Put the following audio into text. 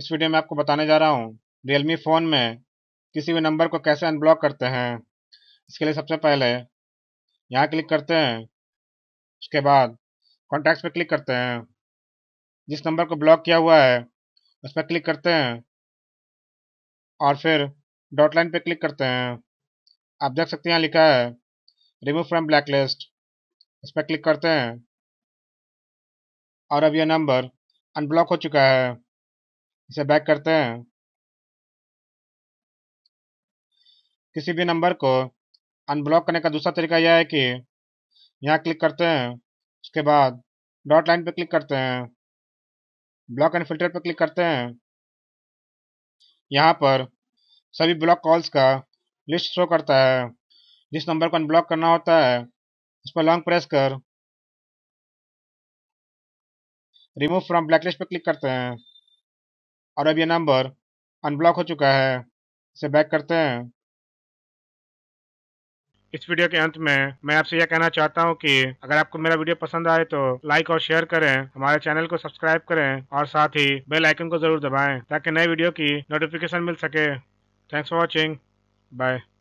इस वीडियो में आपको बताने जा रहा हूँ Realme फ़ोन में किसी भी नंबर को कैसे अनब्लॉक करते हैं इसके लिए सबसे पहले यहाँ क्लिक करते हैं उसके बाद कॉन्टैक्ट्स पर क्लिक करते हैं जिस नंबर को ब्लॉक किया हुआ है उस पर क्लिक करते हैं और फिर डॉट लाइन पर क्लिक करते हैं आप देख सकते हैं यहाँ लिखा है रिमूव फ्रॉम ब्लैक लिस्ट इस पर क्लिक करते हैं और अब यह नंबर अनब्लॉक हो चुका है इसे बैक करते हैं किसी भी नंबर को अनब्लॉक करने का दूसरा तरीका यह है कि यहाँ क्लिक करते हैं उसके बाद डॉट लाइन पर क्लिक करते हैं ब्लॉक एंड फिल्टर पर क्लिक करते हैं यहाँ पर सभी ब्लॉक कॉल्स का लिस्ट शो करता है जिस नंबर को अनब्लॉक करना होता है उस पर लॉन्ग प्रेस कर रिमूव फ्रॉम ब्लैकलिस्ट पर क्लिक करते हैं और अब ये नंबर अनब्लॉक हो चुका है इसे बैक करते हैं इस वीडियो के अंत में मैं आपसे यह कहना चाहता हूं कि अगर आपको मेरा वीडियो पसंद आए तो लाइक और शेयर करें हमारे चैनल को सब्सक्राइब करें और साथ ही बेल आइकन को जरूर दबाएं ताकि नए वीडियो की नोटिफिकेशन मिल सके थैंक्स फॉर वॉचिंग बाय